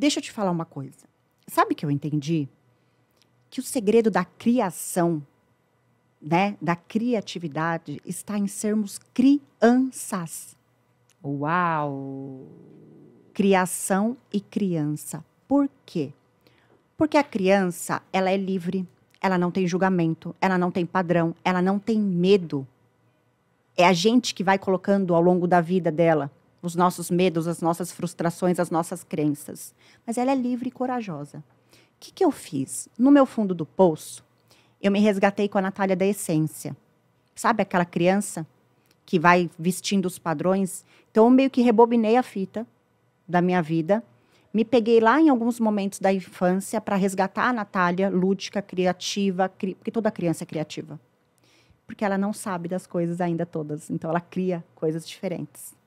Deixa eu te falar uma coisa. Sabe que eu entendi que o segredo da criação, né, da criatividade está em sermos crianças. Uau! Criação e criança. Por quê? Porque a criança, ela é livre, ela não tem julgamento, ela não tem padrão, ela não tem medo. É a gente que vai colocando ao longo da vida dela os nossos medos, as nossas frustrações, as nossas crenças. Mas ela é livre e corajosa. O que, que eu fiz? No meu fundo do poço, eu me resgatei com a Natália da Essência. Sabe aquela criança que vai vestindo os padrões? Então, eu meio que rebobinei a fita da minha vida. Me peguei lá em alguns momentos da infância para resgatar a Natália, lúdica, criativa, cri... porque toda criança é criativa. Porque ela não sabe das coisas ainda todas, então ela cria coisas diferentes.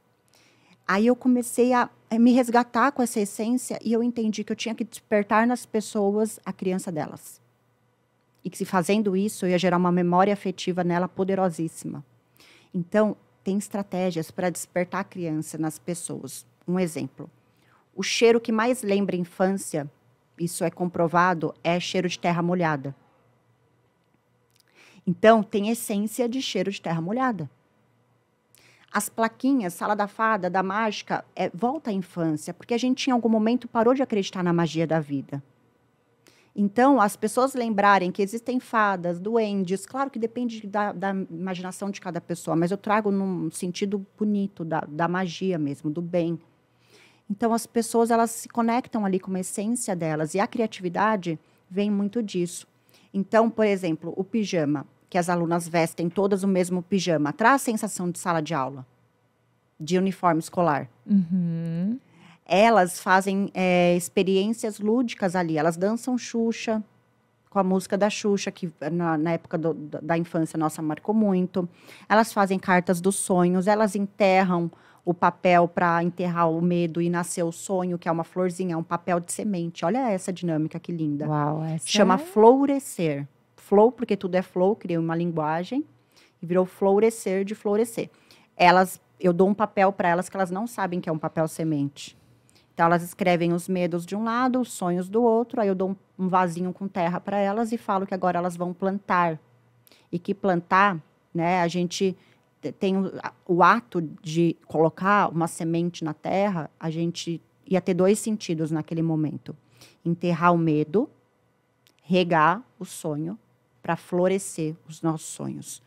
Aí eu comecei a eh, me resgatar com essa essência e eu entendi que eu tinha que despertar nas pessoas a criança delas. E que se fazendo isso, eu ia gerar uma memória afetiva nela poderosíssima. Então, tem estratégias para despertar a criança nas pessoas. Um exemplo. O cheiro que mais lembra infância, isso é comprovado, é cheiro de terra molhada. Então, tem essência de cheiro de terra molhada. As plaquinhas, Sala da Fada, da Mágica, é, volta à infância, porque a gente em algum momento parou de acreditar na magia da vida. Então, as pessoas lembrarem que existem fadas, duendes, claro que depende da, da imaginação de cada pessoa, mas eu trago num sentido bonito, da, da magia mesmo, do bem. Então, as pessoas elas se conectam ali com a essência delas, e a criatividade vem muito disso. Então, por exemplo, o pijama que as alunas vestem todas o mesmo pijama, traz sensação de sala de aula, de uniforme escolar. Uhum. Elas fazem é, experiências lúdicas ali, elas dançam Xuxa, com a música da Xuxa, que na, na época do, da infância nossa marcou muito. Elas fazem cartas dos sonhos, elas enterram o papel para enterrar o medo e nascer o sonho, que é uma florzinha, é um papel de semente. Olha essa dinâmica que linda. Uau, essa Chama é... Florescer flow, porque tudo é flow, criei uma linguagem e virou florescer de florescer. Elas, eu dou um papel para elas que elas não sabem que é um papel semente. Então elas escrevem os medos de um lado, os sonhos do outro, aí eu dou um, um vasinho com terra para elas e falo que agora elas vão plantar. E que plantar, né, a gente tem o, o ato de colocar uma semente na terra, a gente ia ter dois sentidos naquele momento: enterrar o medo, regar o sonho para florescer os nossos sonhos.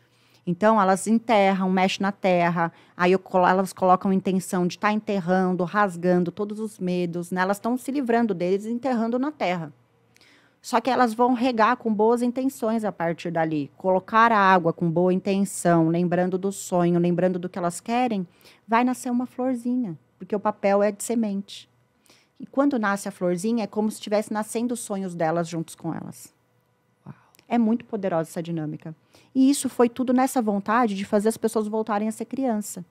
Então, elas enterram, mexem na terra, aí eu, elas colocam a intenção de estar tá enterrando, rasgando todos os medos, né? elas estão se livrando deles e enterrando na terra. Só que elas vão regar com boas intenções a partir dali. Colocar a água com boa intenção, lembrando do sonho, lembrando do que elas querem, vai nascer uma florzinha, porque o papel é de semente. E quando nasce a florzinha, é como se estivesse nascendo os sonhos delas juntos com elas. É muito poderosa essa dinâmica. E isso foi tudo nessa vontade de fazer as pessoas voltarem a ser criança.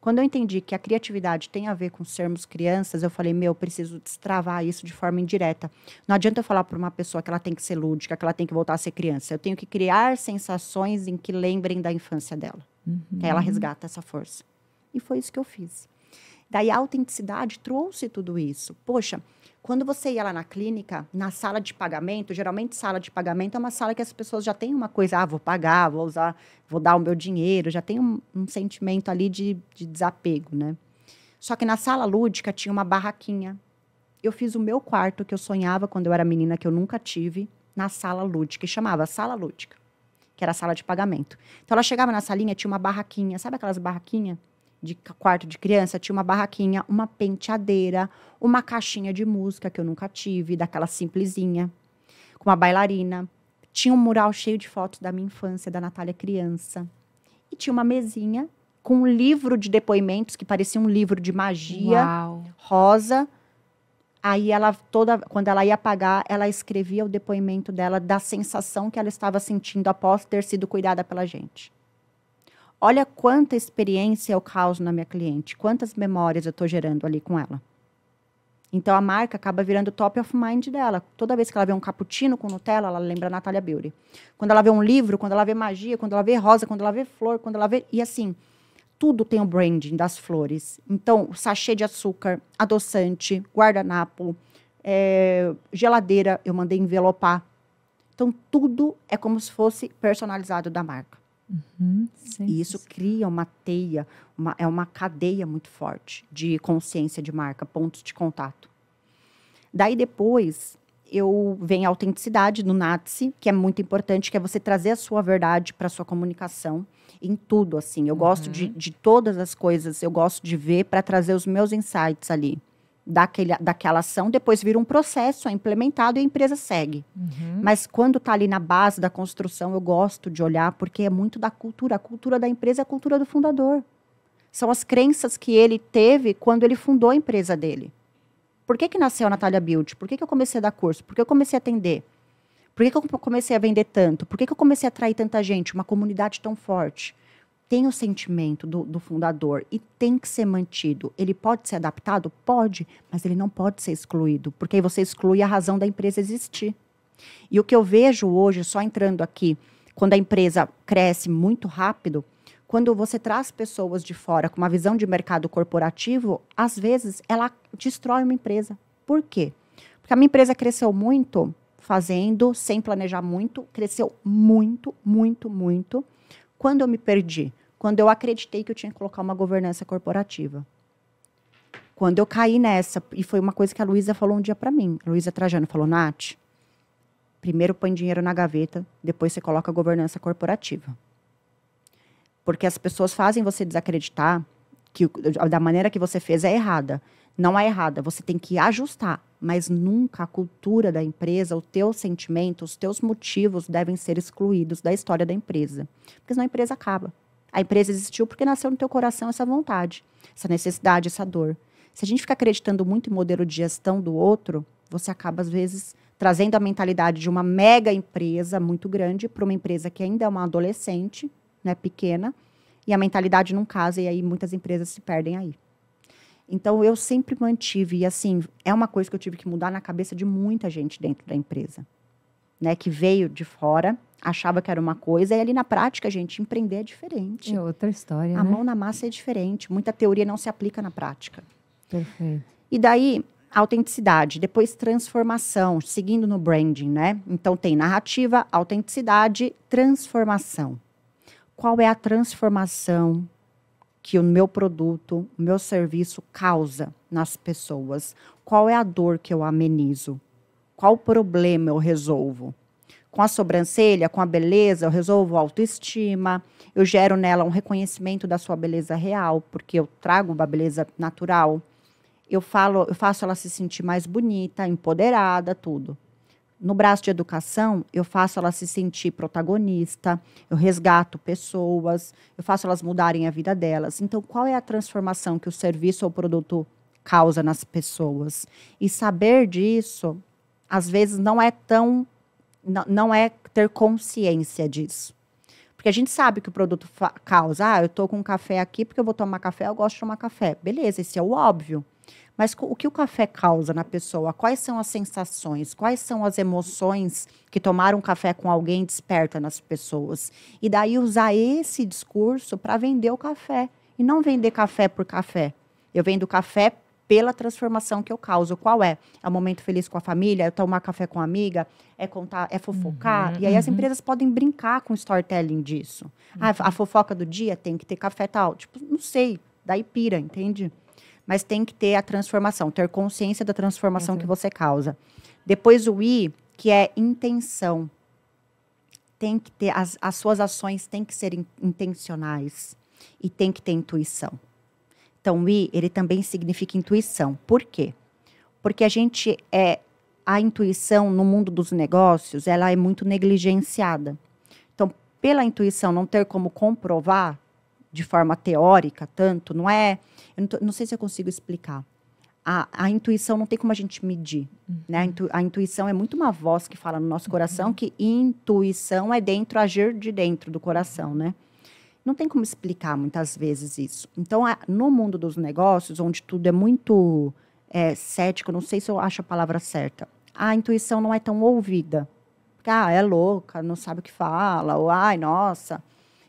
Quando eu entendi que a criatividade tem a ver com sermos crianças, eu falei, meu, eu preciso destravar isso de forma indireta. Não adianta eu falar para uma pessoa que ela tem que ser lúdica, que ela tem que voltar a ser criança. Eu tenho que criar sensações em que lembrem da infância dela. Uhum. Que ela resgata essa força. E foi isso que eu fiz. Daí a autenticidade trouxe tudo isso. Poxa, quando você ia lá na clínica, na sala de pagamento, geralmente sala de pagamento é uma sala que as pessoas já têm uma coisa, ah, vou pagar, vou usar, vou dar o meu dinheiro, já tem um, um sentimento ali de, de desapego, né? Só que na sala lúdica tinha uma barraquinha. Eu fiz o meu quarto que eu sonhava quando eu era menina, que eu nunca tive, na sala lúdica, e chamava sala lúdica, que era a sala de pagamento. Então ela chegava na salinha, tinha uma barraquinha, sabe aquelas barraquinhas? de quarto de criança, tinha uma barraquinha, uma penteadeira, uma caixinha de música que eu nunca tive, daquela simplesinha, com uma bailarina. Tinha um mural cheio de fotos da minha infância, da Natália criança. E tinha uma mesinha com um livro de depoimentos que parecia um livro de magia, Uau. rosa. Aí ela toda, quando ela ia pagar, ela escrevia o depoimento dela da sensação que ela estava sentindo após ter sido cuidada pela gente. Olha quanta experiência eu causo na minha cliente, quantas memórias eu estou gerando ali com ela. Então a marca acaba virando top of mind dela. Toda vez que ela vê um cappuccino com Nutella, ela lembra a Natália Beauty. Quando ela vê um livro, quando ela vê magia, quando ela vê rosa, quando ela vê flor, quando ela vê. E assim, tudo tem o branding das flores. Então, sachê de açúcar, adoçante, guardanapo, é, geladeira, eu mandei envelopar. Então, tudo é como se fosse personalizado da marca. Uhum, e isso cria uma teia, uma, é uma cadeia muito forte de consciência de marca, pontos de contato. Daí depois eu venho a autenticidade do Natsi que é muito importante, que é você trazer a sua verdade para sua comunicação em tudo. Assim, eu uhum. gosto de, uhum. de todas as coisas, eu gosto de ver para trazer os meus insights ali daquele, daquela ação, depois vira um processo, é implementado e a empresa segue. Uhum. Mas quando está ali na base da construção, eu gosto de olhar, porque é muito da cultura. A cultura da empresa é a cultura do fundador. São as crenças que ele teve quando ele fundou a empresa dele. Por que, que nasceu a Natália Build? Por que, que eu comecei a dar curso? Por que eu comecei a atender? Por que, que eu comecei a vender tanto? Por que, que eu comecei a atrair tanta gente, uma comunidade tão forte? tem o sentimento do, do, fundador e tem que ser mantido. Ele pode ser adaptado? Pode, mas ele não pode ser excluído, porque aí você exclui a razão da empresa existir. E o que eu vejo hoje, só entrando aqui, quando a empresa cresce muito rápido, quando você traz pessoas de fora com uma visão de mercado corporativo, às vezes ela destrói uma empresa. Por quê? Porque a minha empresa cresceu muito fazendo, sem planejar muito, cresceu muito, muito, muito. Quando eu me perdi? quando eu acreditei que eu tinha que colocar uma governança corporativa. Quando eu caí nessa, e foi uma coisa que a Luísa falou um dia para mim, Luísa Trajano falou, Nath, primeiro põe dinheiro na gaveta, depois você coloca a governança corporativa. Porque as pessoas fazem você desacreditar que da maneira que você fez é errada. Não é errada, você tem que ajustar, mas nunca a cultura da empresa, o teu sentimento, os teus motivos devem ser excluídos da história da empresa, porque senão a empresa acaba. A empresa existiu porque nasceu no teu coração essa vontade, essa necessidade, essa dor. Se a gente ficar acreditando muito em modelo de gestão do outro, você acaba, às vezes, trazendo a mentalidade de uma mega empresa muito grande para uma empresa que ainda é uma adolescente, né, pequena, e a mentalidade não casa, e aí muitas empresas se perdem aí. Então, eu sempre mantive, e assim, é uma coisa que eu tive que mudar na cabeça de muita gente dentro da empresa, né, que veio de fora achava que era uma coisa, e ali na prática, gente, empreender é diferente. É outra história. A né? mão na massa é diferente. Muita teoria não se aplica na prática. Perfeito. E daí, autenticidade, depois transformação, seguindo no branding, né? Então tem narrativa, autenticidade, transformação. Qual é a transformação que o meu produto, o meu serviço causa nas pessoas? Qual é a dor que eu amenizo? Qual problema eu resolvo? Com a sobrancelha, com a beleza, eu resolvo a autoestima, eu gero nela um reconhecimento da sua beleza real, porque eu trago uma beleza natural. Eu falo, eu faço ela se sentir mais bonita, empoderada, tudo. No braço de educação, eu faço ela se sentir protagonista, eu resgato pessoas, eu faço elas mudarem a vida delas. Então, qual é a transformação que o serviço ou produto causa nas pessoas? E saber disso, às vezes, não é tão não é ter consciência disso. Porque a gente sabe que o produto causa, ah, eu tô com café aqui porque eu vou tomar café, eu gosto de tomar café. Beleza, esse é o óbvio. Mas o que o café causa na pessoa? Quais são as sensações? Quais são as emoções que tomar um café com alguém desperta nas pessoas? E daí usar esse discurso para vender o café e não vender café por café. Eu vendo café pela transformação que eu causo. Qual é? É um momento feliz com a família, é tomar café com a amiga, é contar, é fofocar. Uhum, e aí uhum. as empresas podem brincar com o storytelling disso. Ah, uhum. Ah, a fofoca do dia tem que ter café tal. Tipo, não sei, daí pira, entende? Mas tem que ter a transformação, ter consciência da transformação que você causa. Depois o I, que é intenção. Tem que ter, as, as suas ações têm que ser in, intencionais e tem que ter intuição. Então, i, ele também significa intuição. Por quê? Porque a gente é a intuição no mundo dos negócios, ela é muito negligenciada. Então, pela intuição não ter como comprovar de forma teórica tanto, não é, não, tô, não, sei se eu consigo explicar. A, a, intuição não tem como a gente medir, uhum. né? A, uhum. intu, a, intuição é muito uma voz que fala no nosso coração, uhum. que intuição é dentro, agir de dentro do coração, né? Não tem como explicar muitas vezes isso. Então, no mundo dos negócios, onde tudo é muito é, cético, não sei se eu acho a palavra certa, a intuição não é tão ouvida. Porque, ah, é louca, não sabe o que fala, ou ai, nossa.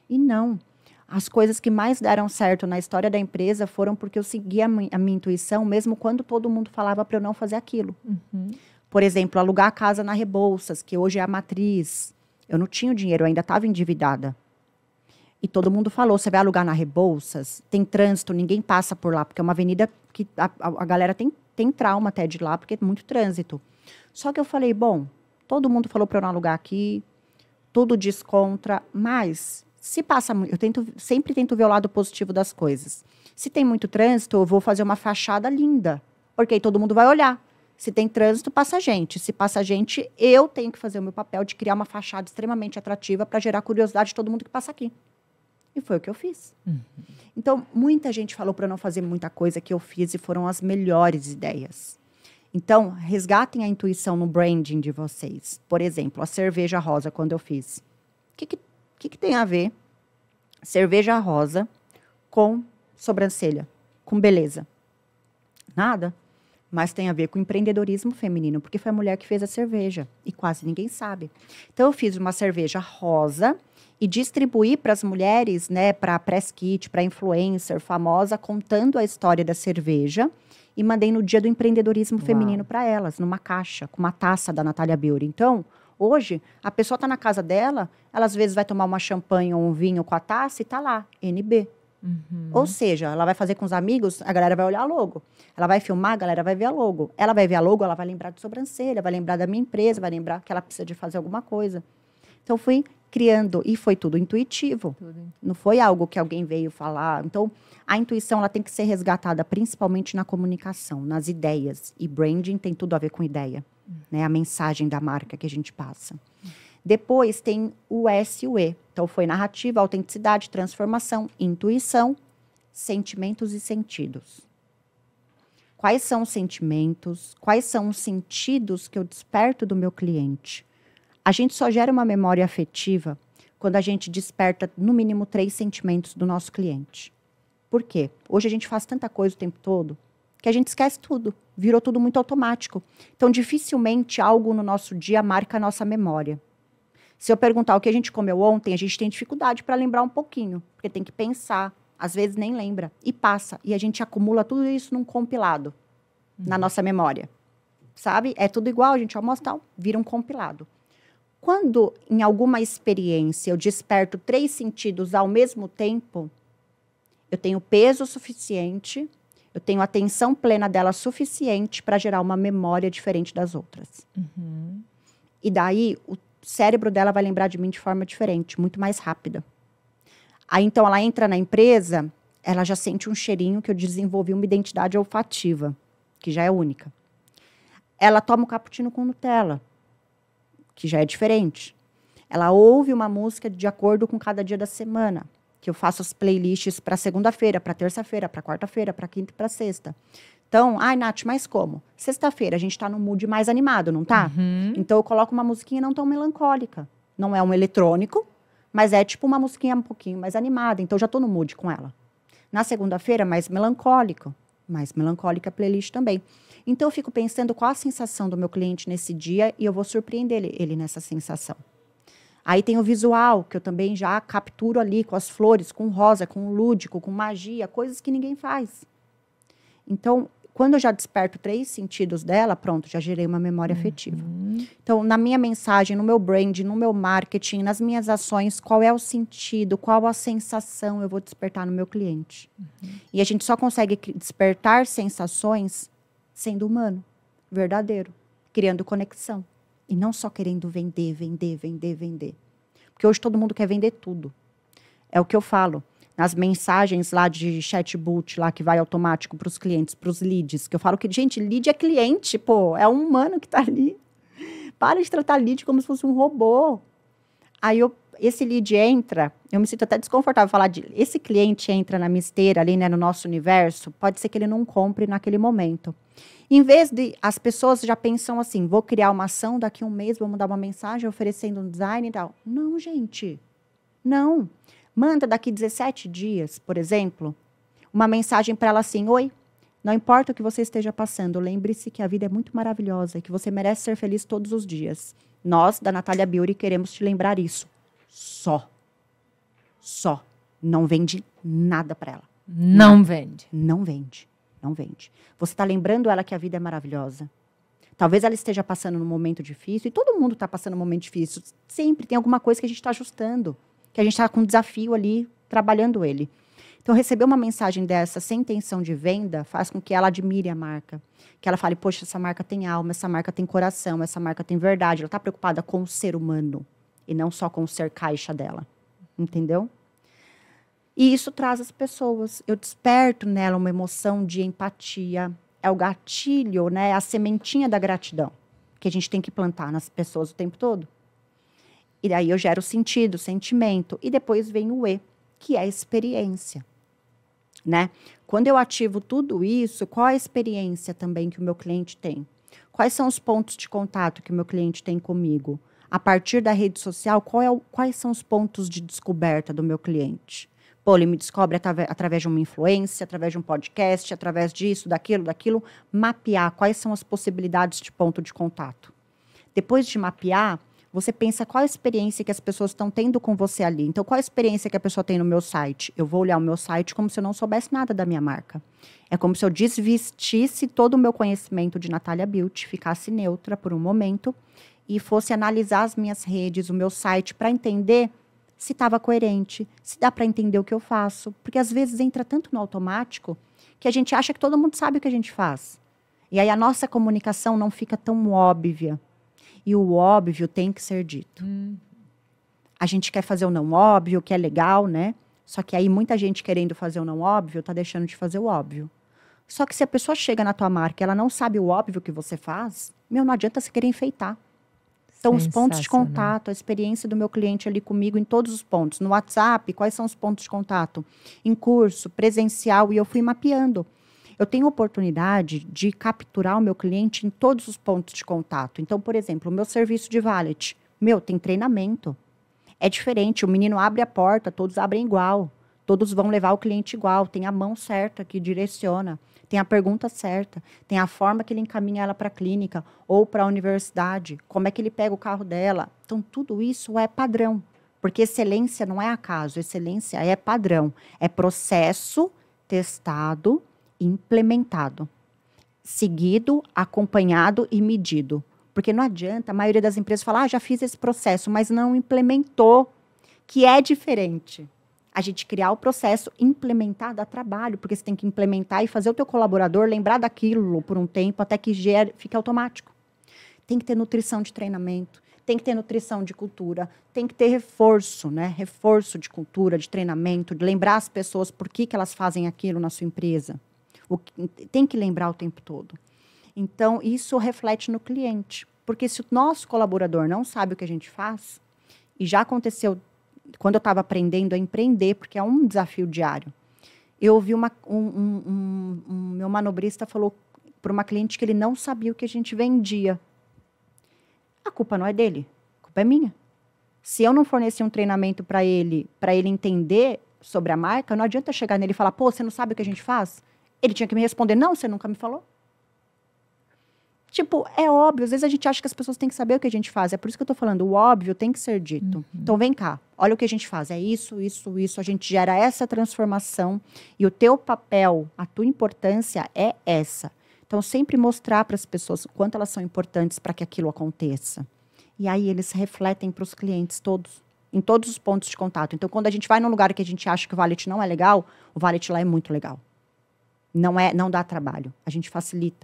E não. As coisas que mais deram certo na história da empresa foram porque eu seguia a minha intuição, mesmo quando todo mundo falava para eu não fazer aquilo. Uhum. Por exemplo, alugar a casa na Rebouças, que hoje é a matriz. Eu não tinha o dinheiro, eu ainda estava endividada. E todo mundo falou: você vai alugar na Rebouças, tem trânsito, ninguém passa por lá, porque é uma avenida que a, a galera tem, tem trauma até de lá, porque é muito trânsito. Só que eu falei: bom, todo mundo falou para eu não alugar aqui, tudo descontra, mas se passa eu tento, sempre tento ver o lado positivo das coisas. Se tem muito trânsito, eu vou fazer uma fachada linda, porque aí todo mundo vai olhar. Se tem trânsito, passa gente. Se passa gente, eu tenho que fazer o meu papel de criar uma fachada extremamente atrativa para gerar curiosidade de todo mundo que passa aqui. E foi o que eu fiz. Uhum. Então, muita gente falou para não fazer muita coisa que eu fiz e foram as melhores ideias. Então, resgatem a intuição no branding de vocês. Por exemplo, a cerveja rosa, quando eu fiz. O que, que, que, que tem a ver cerveja rosa com sobrancelha, com beleza? Nada. Mas tem a ver com empreendedorismo feminino, porque foi a mulher que fez a cerveja e quase ninguém sabe. Então, eu fiz uma cerveja rosa e distribuir para as mulheres, né, para press kit, para influencer famosa, contando a história da cerveja. E mandei no dia do empreendedorismo Uau. feminino para elas, numa caixa, com uma taça da Natália Beuri. Então, Hoje, a pessoa está na casa dela, ela às vezes vai tomar uma champanhe ou um vinho com a taça e está lá, NB. Uhum. Ou seja, ela vai fazer com os amigos, a galera vai olhar a logo. Ela vai filmar, a galera vai ver a logo. Ela vai ver a logo, ela vai lembrar de sobrancelha, vai lembrar da minha empresa, vai lembrar que ela precisa de fazer alguma coisa. Então, fui criando. E foi tudo intuitivo. Tudo. Não foi algo que alguém veio falar. Então, a intuição ela tem que ser resgatada principalmente na comunicação, nas ideias. E branding tem tudo a ver com ideia. Hum. Né? A mensagem da marca que a gente passa. Depois tem o S e o E. Então, foi narrativa, autenticidade, transformação, intuição, sentimentos e sentidos. Quais são os sentimentos? Quais são os sentidos que eu desperto do meu cliente? A gente só gera uma memória afetiva quando a gente desperta no mínimo três sentimentos do nosso cliente. Por quê? Hoje a gente faz tanta coisa o tempo todo que a gente esquece tudo, virou tudo muito automático. Então, dificilmente algo no nosso dia marca a nossa memória. Se eu perguntar o que a gente comeu ontem, a gente tem dificuldade para lembrar um pouquinho, porque tem que pensar, às vezes nem lembra, e passa. E a gente acumula tudo isso num compilado, uhum. na nossa memória. Sabe? É tudo igual, a gente almoça tal, vira um compilado quando em alguma experiência eu desperto três sentidos ao mesmo tempo, eu tenho peso suficiente, eu tenho atenção plena dela suficiente para gerar uma memória diferente das outras. Uhum. E daí o cérebro dela vai lembrar de mim de forma diferente, muito mais rápida. Aí então ela entra na empresa, ela já sente um cheirinho que eu desenvolvi uma identidade olfativa, que já é única. Ela toma o cappuccino com Nutella que já é diferente. Ela ouve uma música de acordo com cada dia da semana, que eu faço as playlists para segunda-feira, para terça-feira, para quarta-feira, para quinta e para sexta. Então, ai, Nath, mas como? Sexta-feira a gente está no mood mais animado, não tá? Uhum. Então eu coloco uma musiquinha não tão melancólica. Não é um eletrônico, mas é tipo uma musiquinha um pouquinho mais animada. Então já estou no mood com ela. Na segunda-feira, mais melancólico. Mais melancólica a playlist também. Então eu fico pensando qual a sensação do meu cliente nesse dia e eu vou surpreender ele, ele nessa sensação. Aí tem o visual, que eu também já capturo ali com as flores, com rosa, com lúdico, com magia, coisas que ninguém faz. Então, quando eu já desperto três sentidos dela, pronto, já gerei uma memória uhum. afetiva. Então, na minha mensagem, no meu brand, no meu marketing, nas minhas ações, qual é o sentido, qual a sensação eu vou despertar no meu cliente? Uhum. E a gente só consegue despertar sensações sendo humano, verdadeiro, criando conexão. E não só querendo vender, vender, vender, vender. Porque hoje todo mundo quer vender tudo. É o que eu falo. Nas mensagens lá de chatbot, lá que vai automático para os clientes, para os leads, que eu falo que, gente, lead é cliente, pô, é um humano que está ali. Para de tratar lead como se fosse um robô. Aí eu, esse lead entra, eu me sinto até desconfortável falar de esse cliente entra na misteira ali, né, no nosso universo, pode ser que ele não compre naquele momento. Em vez de as pessoas já pensam assim, vou criar uma ação daqui a um mês, vou mandar uma mensagem oferecendo um design e tal. Não, gente. Não. Manda daqui 17 dias, por exemplo, uma mensagem para ela assim: "Oi, não importa o que você esteja passando, lembre-se que a vida é muito maravilhosa e que você merece ser feliz todos os dias. Nós, da Natália Biuri queremos te lembrar isso. Só. Só. Não vende nada para ela. Não nada. vende. Não vende não vende. Você está lembrando ela que a vida é maravilhosa. Talvez ela esteja passando num momento difícil, e todo mundo está passando num momento difícil. Sempre tem alguma coisa que a gente está ajustando, que a gente está com um desafio ali, trabalhando ele. Então, receber uma mensagem dessa sem intenção de venda faz com que ela admire a marca. Que ela fale, poxa, essa marca tem alma, essa marca tem coração, essa marca tem verdade. Ela está preocupada com o ser humano e não só com o ser caixa dela. Entendeu? E isso traz as pessoas. Eu desperto nela uma emoção de empatia. É o gatilho, né? É a sementinha da gratidão que a gente tem que plantar nas pessoas o tempo todo. E daí eu gero sentido, sentimento. E depois vem o E, que é a experiência. Né? Quando eu ativo tudo isso, qual a experiência também que o meu cliente tem? Quais são os pontos de contato que o meu cliente tem comigo? A partir da rede social, é o, quais são os pontos de descoberta do meu cliente? Pô, ele me descobre através de uma influência, através de um podcast, através disso, daquilo, daquilo. Mapear quais são as possibilidades de ponto de contato. Depois de mapear, você pensa qual a experiência que as pessoas estão tendo com você ali. Então, qual a experiência que a pessoa tem no meu site? Eu vou olhar o meu site como se eu não soubesse nada da minha marca. É como se eu desvestisse todo o meu conhecimento de Natália Beauty, ficasse neutra por um momento e fosse analisar as minhas redes, o meu site, para entender se estava coerente, se dá para entender o que eu faço. Porque às vezes entra tanto no automático que a gente acha que todo mundo sabe o que a gente faz. E aí a nossa comunicação não fica tão óbvia. E o óbvio tem que ser dito. Hum. A gente quer fazer o não óbvio, que é legal, né? Só que aí muita gente querendo fazer o não óbvio tá deixando de fazer o óbvio. Só que se a pessoa chega na tua marca e ela não sabe o óbvio que você faz, meu, não adianta você querer enfeitar. Então os pontos de contato, a experiência do meu cliente ali comigo em todos os pontos. No WhatsApp, quais são os pontos de contato? Em curso, presencial, e eu fui mapeando. Eu tenho oportunidade de capturar o meu cliente em todos os pontos de contato. Então, por exemplo, o meu serviço de valet, meu, tem treinamento. É diferente, o menino abre a porta, todos abrem igual. Todos vão levar o cliente igual, tem a mão certa que direciona, tem a pergunta certa, tem a forma que ele encaminha ela para a clínica ou para a universidade, como é que ele pega o carro dela. Então, tudo isso é padrão, porque excelência não é acaso, excelência é padrão, é processo testado, implementado, seguido, acompanhado e medido. Porque não adianta a maioria das empresas falar, ah, já fiz esse processo, mas não implementou, que é diferente a gente criar o processo, implementar, dar trabalho, porque você tem que implementar e fazer o teu colaborador lembrar daquilo por um tempo até que gere, fique automático. Tem que ter nutrição de treinamento, tem que ter nutrição de cultura, tem que ter reforço, né? Reforço de cultura, de treinamento, de lembrar as pessoas por que, que elas fazem aquilo na sua empresa. O, tem que lembrar o tempo todo. Então, isso reflete no cliente. Porque se o nosso colaborador não sabe o que a gente faz, e já aconteceu quando eu estava aprendendo a empreender, porque é um desafio diário, eu ouvi uma, um, um, um, um meu manobrista falou para uma cliente que ele não sabia o que a gente vendia. A culpa não é dele, a culpa é minha. Se eu não forneci um treinamento para ele, para ele entender sobre a marca, não adianta chegar nele e falar, pô, você não sabe o que a gente faz? Ele tinha que me responder, não, você nunca me falou. Tipo, é óbvio, às vezes a gente acha que as pessoas têm que saber o que a gente faz. É por isso que eu tô falando, o óbvio tem que ser dito. Uhum. Então vem cá, olha o que a gente faz. É isso, isso, isso. A gente gera essa transformação e o teu papel, a tua importância é essa. Então sempre mostrar para as pessoas o quanto elas são importantes para que aquilo aconteça. E aí eles refletem para os clientes todos em todos os pontos de contato. Então, quando a gente vai num lugar que a gente acha que o valet não é legal, o valet lá é muito legal. Não é, não dá trabalho. A gente facilita.